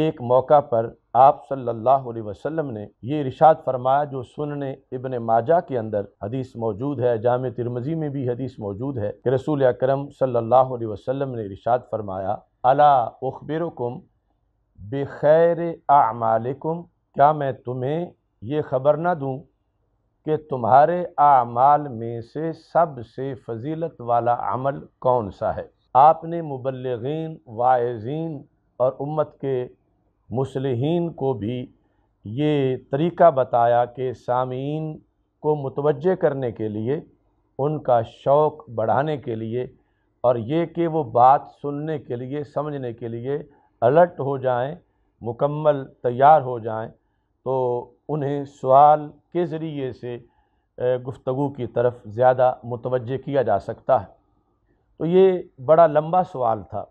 एक मौका पर आप सल्लल्लाहु अलैहि वसल्लम ने ये इरशाद फरमाया जो सुनने इबन माजा के अंदर हदीस मौजूद है जाम तिरमजी में भी हदीस मौजूद है कि रसूल अक्रम सल्लल्लाहु अलैहि वसल्लम ने इरशाद फरमाया अला उखबिरकुम बेखैर आमालिकुम क्या मैं तुम्हें ये खबर ना दूँ कि तुम्हारे आमाल में से सबसे फजीलत वाला अमल कौन सा है आपने मुबलगिन वायजीन और उम्मत के मुसलहन को भी ये तरीक़ा बताया कि सामीन को मुतवजह करने के लिए उनका शौक़ बढ़ाने के लिए और ये कि वो बात सुनने के लिए समझने के लिए अलर्ट हो जाएं मुकम्मल तैयार हो जाएं तो उन्हें सवाल के ज़रिए से गुफ्तु की तरफ ज़्यादा मुतवजह किया जा सकता है तो ये बड़ा लंबा सवाल था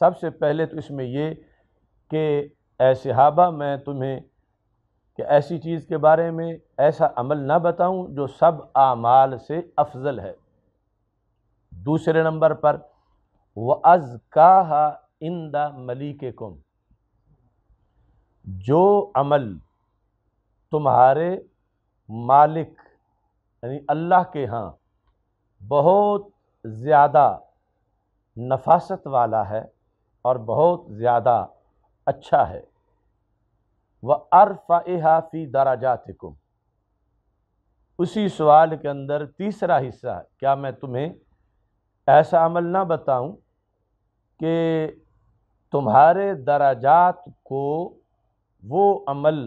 सबसे पहले तो इसमें ये कि ए सहाबा मैं तुम्हें कि ऐसी चीज़ के बारे में ऐसा अमल ना बताऊं जो सब आमाल से अफजल है दूसरे नंबर पर व अज़ का इन द मलिक कुम जो अमल तुम्हारे मालिक यानी अल्लाह के यहाँ बहुत ज़्यादा नफासत वाला है और बहुत ज़्यादा अच्छा है वह अरफ़ाफी दाराजात को उसी सवाल के अंदर तीसरा हिस्सा क्या मैं तुम्हें ऐसा अमल ना बताऊं कि तुम्हारे दराजात को वो अमल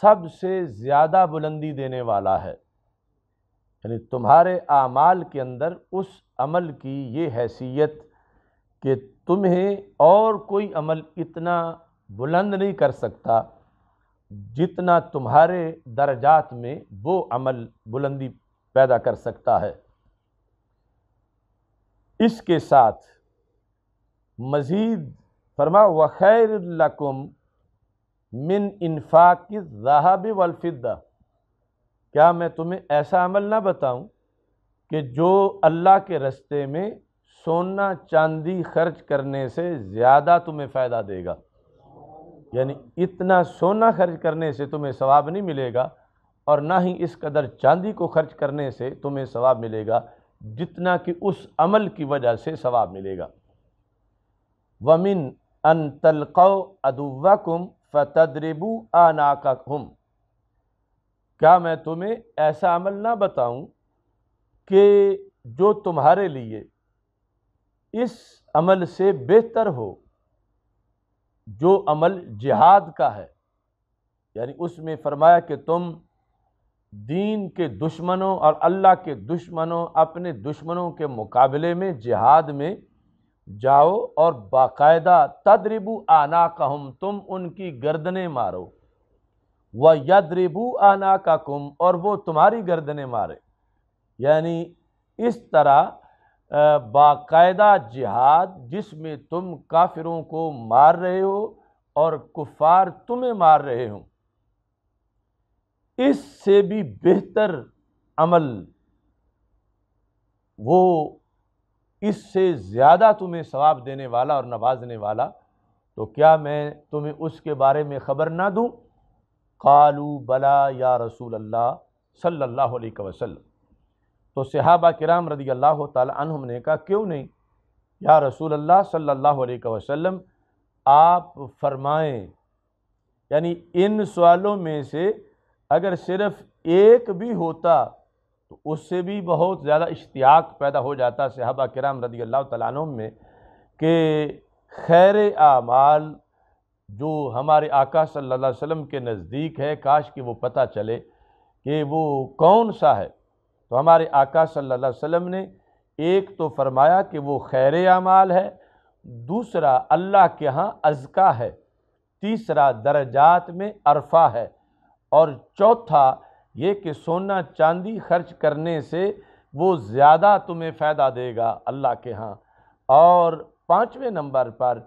सबसे ज़्यादा बुलंदी देने वाला है यानी तुम्हारे आमाल के अंदर उस अमल की ये हैसियत कि तुम्हें और कोई अमल इतना बुलंद नहीं कर सकता जितना तुम्हारे दर्जात में वो अमल बुलंदी पैदा कर सकता है इसके साथ मज़ीद फरमा व लकुम मिन इनफाक जहाब वलफ़िदा क्या मैं तुम्हें ऐसा अमल ना बताऊं कि जो अल्लाह के रस्ते में सोना चांदी खर्च करने से ज़्यादा तुम्हें फ़ायदा देगा यानी इतना सोना खर्च करने से तुम्हें सवाब नहीं मिलेगा और ना ही इस कदर चांदी को खर्च करने से तुम्हें सवाब मिलेगा जितना कि उस अमल की वजह से सवाब मिलेगा वमिन अन तलक़ो अदुवाकुम फ़तदरबू आनाकुम क्या मैं तुम्हें ऐसा अमल ना बताऊं कि जो तुम्हारे लिए इस अमल से बेहतर हो जो अमल जिहाद का है यानी उसमें फरमाया कि तुम दीन के दुश्मनों और अल्लाह के दुश्मनों अपने दुश्मनों के मुकाबले में जिहाद में जाओ और बाकायदा तदरिबू आना कहम तुम उनकी गर्दनें मारो व यदरिबू आना का कुम और वो तुम्हारी गर्दनें मारे यानी इस तरह बाकायदा जिहाद जिसमें तुम काफिरों को मार रहे हो और कुफार तुम्हें मार रहे हो इससे भी बेहतर अमल वो इससे ज़्यादा तुम्हें सवाब देने वाला और नवाजने वाला तो क्या मैं तुम्हें उसके बारे में ख़बर ना दूँ कालू बला या रसूल अल्लाह सल्लल्लाहु अलैहि वसल्लम तो सहाबा कराम रदी अल्लाह तुम ने कहा क्यों नहीं या रसूल अल्लाह सल्लल्लाहु अलैहि वसल्लम आप फरमाएं यानी इन सवालों में से अगर सिर्फ़ एक भी होता तो उससे भी बहुत ज़्यादा इश्तियाक पैदा हो जाता सहाबा कराम रदी अल्लाह तुम में कि खैर आमाल जो हमारे आका सल्लल्लाहु अलैहि वसल्लम के नज़दीक है काश कि वो पता चले कि वो कौन सा है तो हमारे आका सल्लल्लाहु अलैहि वसल्लम ने एक तो फरमाया कि वो खैर आमाल है दूसरा अल्लाह के यहाँ अजका है तीसरा दर्जात में अरफा है और चौथा ये कि सोना चांदी खर्च करने से वो ज़्यादा तुम्हें फ़ायदा देगा अल्लाह के यहाँ और पाँचवें नंबर पर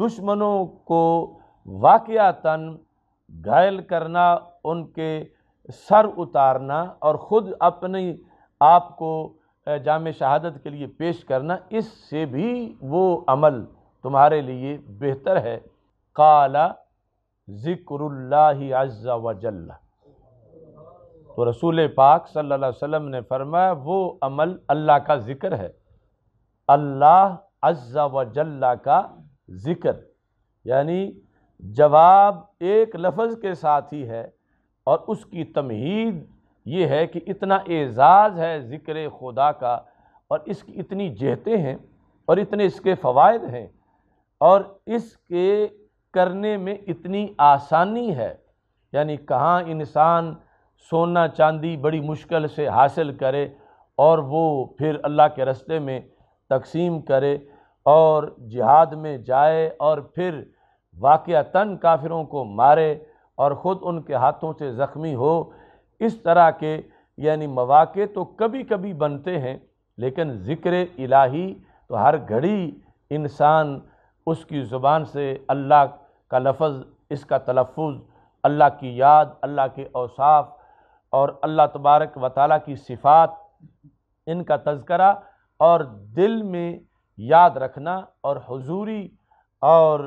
दुश्मनों को वाक़ता घायल करना उनके सर उतारना और ख़ुद अपने आप को जाम शहादत के लिए पेश करना इससे भी वो अमल तुम्हारे लिए बेहतर है काला ज़िक्र अज़्ज़ा वजल तो रसूल पाक सल्लल्लाहु अलैहि वसल्लम ने फरमाया वो अमल अल्लाह का ज़िक्र है अल्लाह अज़्ज़ा वजल्ला का ज़िक्र यानी जवाब एक लफ्ज़ के साथ ही है और उसकी तमहीद ये है कि इतना एज़ाज़ है ज़िक्र खुदा का और इसकी इतनी जहतें हैं और इतने इसके फ़वाद हैं और इसके करने में इतनी आसानी है यानी कहाँ इंसान सोना चांदी बड़ी मुश्किल से हासिल करे और वो फिर अल्लाह के रस्ते में तकसीम करे और जिहाद में जाए और फिर वाक़ता काफिरों को मारे और ख़ुद उनके हाथों से ज़ख्मी हो इस तरह के यानी मौाक़े तो कभी कभी बनते हैं लेकिन ज़िक्र इलाही तो हर घड़ी इंसान उसकी ज़ुबान से अल्लाह का लफज इसका तलफ़ अल्लाह की याद अल्लाह के औसाफ और अल्लाह तबारक व ताली की सिफ़ात इनका तस्करा और दिल में याद रखना और हजूरी और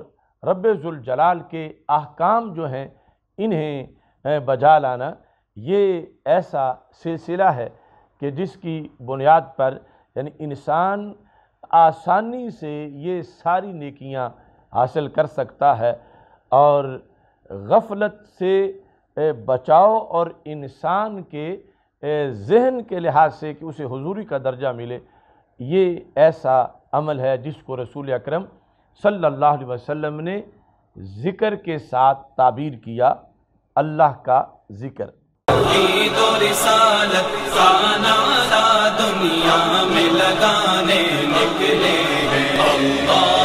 रब्ज़ुलजलाल के अहकाम जो हैं इन्हें बजा लाना ये ऐसा सिलसिला है कि जिसकी बुनियाद पर यानी इंसान आसानी से ये सारी नेकियां हासिल कर सकता है और गफलत से बचाओ और इंसान के जहन के लिहाज से कि उसे हजूरी का दर्जा मिले ये ऐसा अमल है जिसको रसूल अक्रम सल्लल्लाहु अलैहि वसल्लम ने ज़िक्र के साथ ताबीर किया अल्लाह का जिक्र दुनिया में लगाने निकले हैं